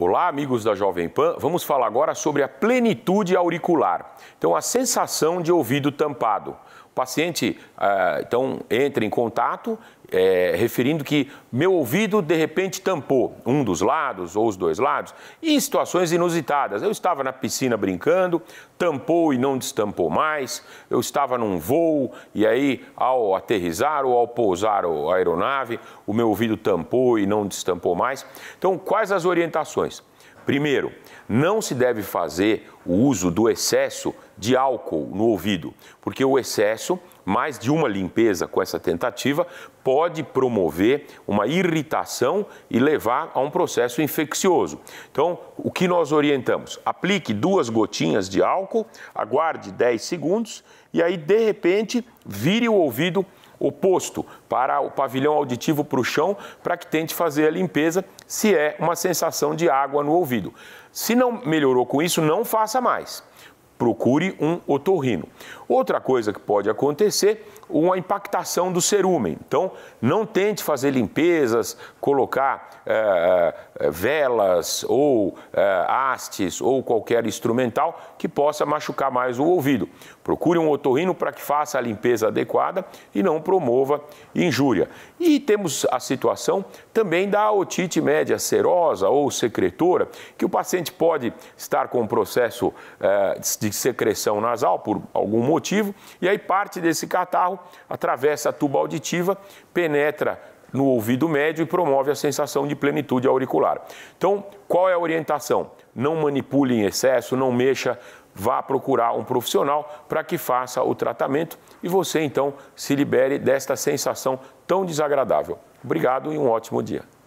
Olá, amigos da Jovem Pan. Vamos falar agora sobre a plenitude auricular. Então, a sensação de ouvido tampado. O paciente eh, então entra em contato é, referindo que meu ouvido de repente tampou um dos lados ou os dois lados, e situações inusitadas. Eu estava na piscina brincando, tampou e não destampou mais, eu estava num voo e aí ao aterrizar ou ao pousar a aeronave, o meu ouvido tampou e não destampou mais. Então, quais as orientações? Primeiro, não se deve fazer o uso do excesso de álcool no ouvido, porque o excesso, mais de uma limpeza com essa tentativa, pode promover uma irritação e levar a um processo infeccioso. Então, o que nós orientamos? Aplique duas gotinhas de álcool, aguarde 10 segundos e aí, de repente, vire o ouvido oposto, para o pavilhão auditivo para o chão, para que tente fazer a limpeza se é uma sensação de água no ouvido. Se não melhorou com isso, não faça mais procure um otorrino. Outra coisa que pode acontecer, uma impactação do cerúmen. Então, não tente fazer limpezas, colocar é, velas ou é, hastes ou qualquer instrumental que possa machucar mais o ouvido. Procure um otorrino para que faça a limpeza adequada e não promova injúria. E temos a situação também da otite média serosa ou secretora, que o paciente pode estar com um processo é, de de secreção nasal por algum motivo, e aí parte desse catarro atravessa a tuba auditiva, penetra no ouvido médio e promove a sensação de plenitude auricular. Então, qual é a orientação? Não manipule em excesso, não mexa, vá procurar um profissional para que faça o tratamento e você então se libere desta sensação tão desagradável. Obrigado e um ótimo dia.